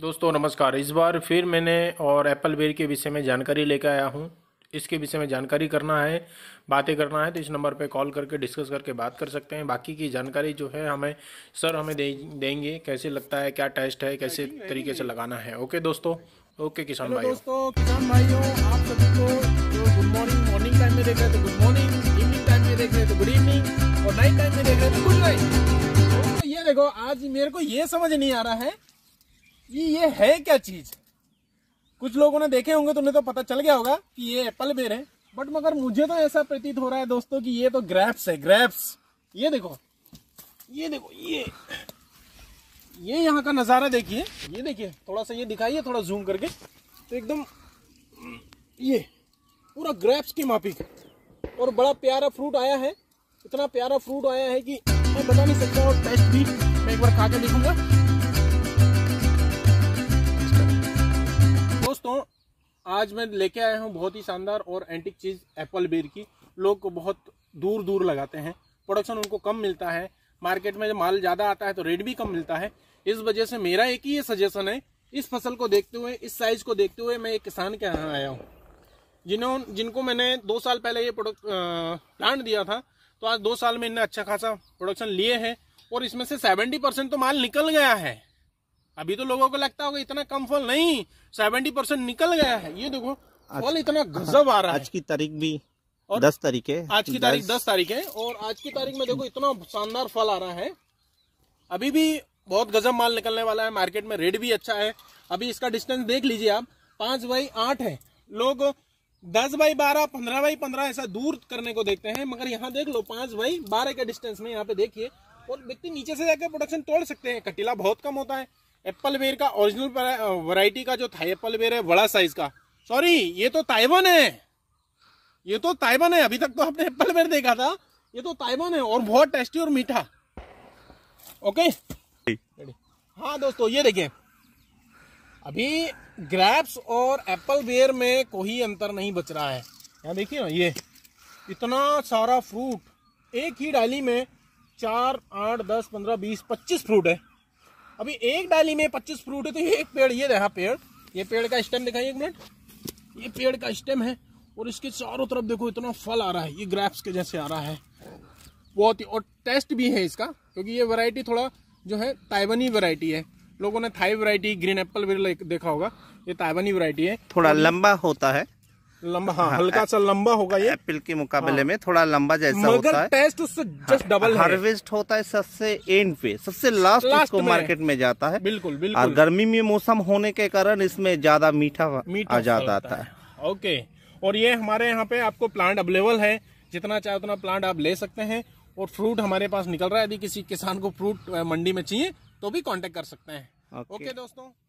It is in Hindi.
दोस्तों नमस्कार इस बार फिर मैंने और एप्पल वेयर के विषय में जानकारी लेकर आया हूँ इसके विषय में जानकारी करना है बातें करना है तो इस नंबर पे कॉल करके डिस्कस करके बात कर सकते हैं बाकी की जानकारी जो है हमें सर हमें दे, देंगे कैसे लगता है क्या टेस्ट है कैसे तरीके से लगाना है ओके दोस्तों ओके किसान भाई दोस्तों किसान भाइयों आप सभी को गुड मॉर्निंग मॉर्निंग टाइम में देख रहे तो गुड मॉर्निंग इवनिंग टाइम में देख रहे तो गुड इवनिंग और नाइट टाइम में देख रहे तो गुड नाइट ये देखो आज मेरे को ये समझ नहीं आ रहा है ये ये है क्या चीज कुछ लोगों ने देखे होंगे तो उन्हें तो पता चल गया होगा कि ये एप्पल बेर है बट मगर मुझे तो ऐसा प्रतीत हो रहा है दोस्तों कि ये तो ग्रैप्स है ग्रैप्स ये देखो ये देखो ये ये यहाँ का नज़ारा देखिए ये देखिए थोड़ा सा ये दिखाइए थोड़ा जूम करके तो एकदम ये पूरा ग्रैप्स की माफी और बड़ा प्यारा फ्रूट आया है इतना प्यारा फ्रूट आया है कि मैं बता नहीं सकता और टेस्ट भी मैं एक बार खा के देखूंगा दोस्तों आज मैं लेके आया हूँ बहुत ही शानदार और एंटिक चीज़ एप्पल बेर की लोग बहुत दूर दूर लगाते हैं प्रोडक्शन उनको कम मिलता है मार्केट में जब माल ज़्यादा आता है तो रेट भी कम मिलता है इस वजह से मेरा एक ही ये सजेशन है इस फसल को देखते हुए इस साइज को देखते हुए मैं एक किसान के यहाँ आया हूँ जिन्होंने जिनको मैंने दो साल पहले ये प्रोडक्ट प्लांट दिया था तो आज दो साल में इनने अच्छा खासा प्रोडक्शन लिए हैं और इसमें से सेवेंटी परसेंट तो माल निकल गया है अभी तो लोगों को लगता होगा इतना कम फॉल नहीं सेवेंटी परसेंट निकल गया है ये देखो फॉल इतना गजब आ रहा है आज की तारीख भी और दस तारीख है आज की तारीख दस तारीख है और आज की तारीख में देखो इतना शानदार फल आ रहा है अभी भी बहुत गजब माल निकलने वाला है मार्केट में रेट भी अच्छा है अभी इसका डिस्टेंस देख लीजिए आप पांच बाई आठ है लोग दस बाई बारह पंद्रह बाई पंद्रह ऐसा दूर करने को देखते हैं मगर यहाँ देख लो पांच बाई बारह के डिस्टेंस में यहाँ पे देखिए और व्यक्ति नीचे से जाकर प्रोडक्शन तोड़ सकते हैं कटीला बहुत कम होता है एप्पल बेर का ओरिजिनल वैरायटी का जो था एप्पल बेर है बड़ा साइज का सॉरी ये तो ताइवान है ये तो ताइवान है अभी तक तो आपने एप्पल बेर देखा था ये तो ताइवान है और बहुत टेस्टी और मीठा ओके हाँ दोस्तों ये देखिए अभी ग्रैप्स और एप्पल बेर में कोई अंतर नहीं बच रहा है यहाँ देखिए ना ये इतना सारा फ्रूट एक ही डाली में चार आठ दस पंद्रह बीस पच्चीस फ्रूट है अभी एक डाली में पच्चीस फ्रूट है तो ये एक पेड़ ये रहा पेड़ ये पेड़ का स्टेम दिखाई एक मिनट ये पेड़ का स्टेम है और इसके चारों तरफ देखो इतना फल आ रहा है ये ग्रैप्स के जैसे आ रहा है बहुत ही और टेस्ट भी है इसका क्योंकि ये वैरायटी थोड़ा जो है ताइवानी वैरायटी है लोगों ने थाई वैरायटी ग्रीन एप्पल भी देखा होगा ये ताइवानी वैरायटी है थोड़ा लंबा होता है लंबा हाँ, हाँ हल्का सा लंबा होगा ये एप्पल के मुकाबले हाँ, में थोड़ा लंबा जैसा होता है टेस्ट उससे जस्ट डबल हार्वेस्ट होता है सबसे एंड पे सबसे लास्ट, लास्ट इसको में मार्केट में जाता है बिल्कुल बिल्कुल और गर्मी में मौसम होने के कारण इसमें ज्यादा मीठा, मीठा आ जाता आता है ओके और ये हमारे यहाँ पे आपको प्लांट अवेलेबल है जितना चाहे उतना प्लांट आप ले सकते हैं और फ्रूट हमारे पास निकल रहा है यदि किसी किसान को फ्रूट मंडी में चाहिए तो भी कॉन्टेक्ट कर सकते हैं ओके दोस्तों